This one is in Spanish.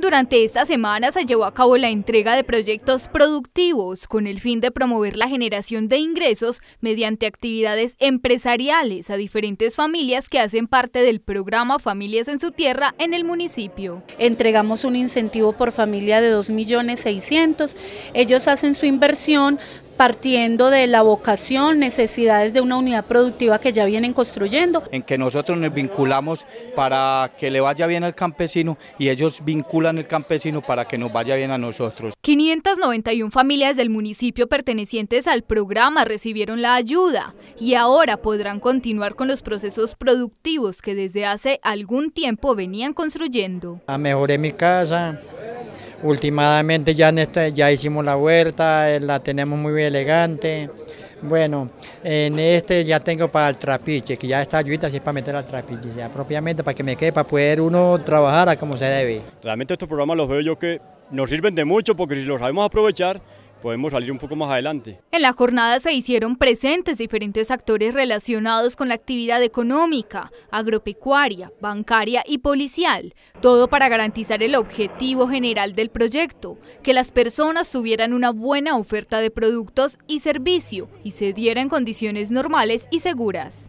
Durante esta semana se llevó a cabo la entrega de proyectos productivos con el fin de promover la generación de ingresos mediante actividades empresariales a diferentes familias que hacen parte del programa Familias en su Tierra en el municipio. Entregamos un incentivo por familia de 2.600.000. Ellos hacen su inversión partiendo de la vocación, necesidades de una unidad productiva que ya vienen construyendo. En que nosotros nos vinculamos para que le vaya bien al campesino y ellos vinculan al campesino para que nos vaya bien a nosotros. 591 familias del municipio pertenecientes al programa recibieron la ayuda y ahora podrán continuar con los procesos productivos que desde hace algún tiempo venían construyendo. Ah, mejoré mi casa, Últimamente ya, en este, ya hicimos la vuelta, eh, la tenemos muy elegante. Bueno, en este ya tengo para el trapiche, que ya está ayudita así es para meter al trapiche, ya propiamente para que me quede, para poder uno trabajar a como se debe. Realmente estos programas los veo yo que nos sirven de mucho porque si los sabemos aprovechar, podemos salir un poco más adelante. En la jornada se hicieron presentes diferentes actores relacionados con la actividad económica, agropecuaria, bancaria y policial, todo para garantizar el objetivo general del proyecto, que las personas tuvieran una buena oferta de productos y servicio y se dieran condiciones normales y seguras.